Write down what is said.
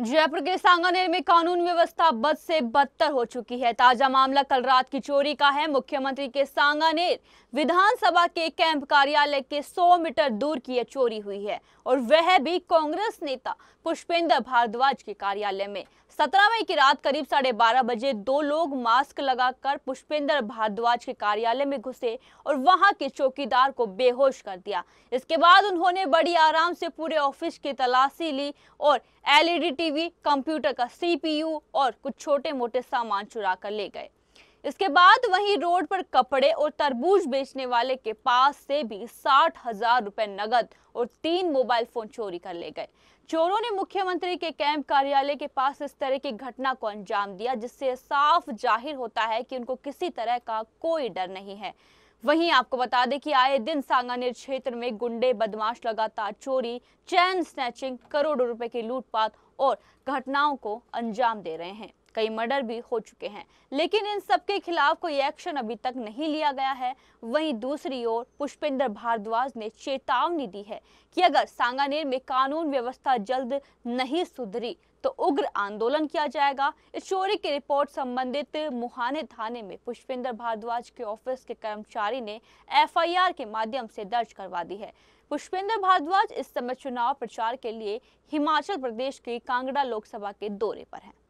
जयपुर के सांगानेर में कानून व्यवस्था बद से बदतर हो चुकी है ताजा मामला कल रात की चोरी का है मुख्यमंत्री के सांगानेर विधानसभा के कैंप कार्यालय के 100 मीटर दूर की यह चोरी हुई है और वह भी कांग्रेस नेता पुष्पेंद्र भारद्वाज के कार्यालय में सत्रह मई की रात करीब साढ़े बारह बजे दो लोग मास्क लगाकर पुष्पेंद्र भारद्वाज के कार्यालय में घुसे और वहां के चौकीदार को बेहोश कर दिया इसके बाद उन्होंने बड़ी आराम से पूरे ऑफिस की तलाशी ली और एलईडी टीवी कंप्यूटर का सीपीयू और कुछ छोटे मोटे सामान चुरा कर ले गए इसके बाद वहीं रोड पर कपड़े और तरबूज बेचने वाले के पास से भी साठ हजार रुपए नगद और तीन मोबाइल फोन चोरी कर ले गए चोरों ने मुख्यमंत्री के कैंप कार्यालय के पास इस तरह की घटना को अंजाम दिया जिससे साफ जाहिर होता है कि उनको किसी तरह का कोई डर नहीं है वहीं आपको बता दें कि आए दिन सांगानेर क्षेत्र में गुंडे बदमाश लगातार चोरी चैन स्नैचिंग करोड़ों रुपए की लूटपाट और घटनाओं को अंजाम दे रहे हैं कई मर्डर भी हो चुके हैं लेकिन इन सब के खिलाफ कोई एक्शन अभी तक नहीं लिया गया है वहीं दूसरी ओर पुष्पेंद्र भारद्वाज ने चेतावनी दी है कि अगर सांगानेर में कानून व्यवस्था जल्द नहीं सुधरी तो उग्र आंदोलन किया जाएगा इस चोरी की रिपोर्ट संबंधित मुहाने थाने में पुष्पेंद्र भारद्वाज के ऑफिस के कर्मचारी ने एफ के माध्यम से दर्ज करवा दी है पुष्पेंद्र भारद्वाज इस समय चुनाव प्रचार के लिए हिमाचल प्रदेश के कांगड़ा लोकसभा के दौरे पर हैं